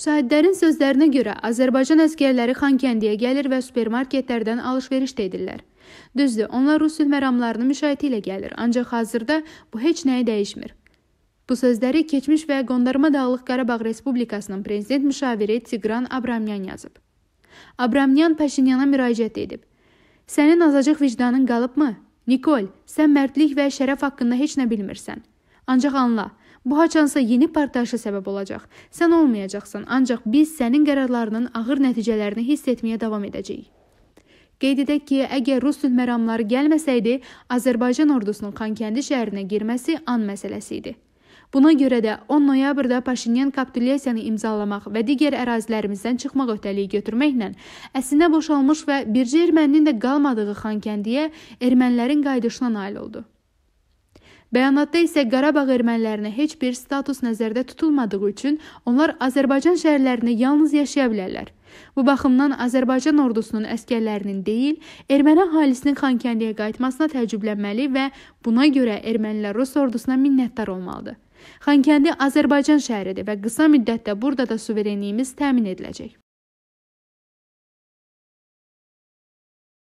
Şahidlərin sözlərinə görə Azərbaycan əsgərləri Xankəndiyə gəlir və supermarketlərdən alış-veriş də edirlər. Düzdür, onlar rus il məramlarını müşahidə ilə gəlir, ancaq hazırda bu heç nəyi dəyişmir. Bu sözləri keçmiş və Qondarma Dağlıq Qarabağ Respublikasının prezident müşaviri Tiqran Abramyan yazıb. Abramyan Paşinyana müraciət edib. Sənin azacıq vicdanın qalıbmı? Nikol, sən mərdlik və şərəf haqqında heç nə bilmirsən. Ancaq anla, Bu haçansa yeni partlayışa səbəb olacaq. Sən olmayacaqsan, ancaq biz sənin qərarlarının ağır nəticələrini hiss etməyə davam edəcəyik. Qeyd edək ki, əgər rus sülh məramları gəlməsəydi, Azərbaycan ordusunun Xankəndi şəhərinə girməsi an məsələsi idi. Buna görə də 10 noyabrda Paşinyan kapitulyasiyanı imzalamaq və digər ərazilərimizdən çıxmaq öhdəliyi götürməklə əslində boşalmış və bircə erməninin də qalmadığı Xankəndiyə ermənilərin qayıdışına nail oldu. Bəyanatda isə Qarabağ ermənilərinə heç bir status nəzərdə tutulmadığı üçün onlar Azərbaycan şəhərlərində yalnız yaşaya bilərlər. Bu baxımdan Azərbaycan ordusunun əskərlərinin deyil, erməni əhalisinin Xankəndiyə qayıtmasına təəccüblənməli və buna görə ermənilər Rus ordusuna minnətdar olmalıdır. Xankəndi Azərbaycan şəhəridir və qısa müddətdə burada da suverenliyimiz təmin ediləcək.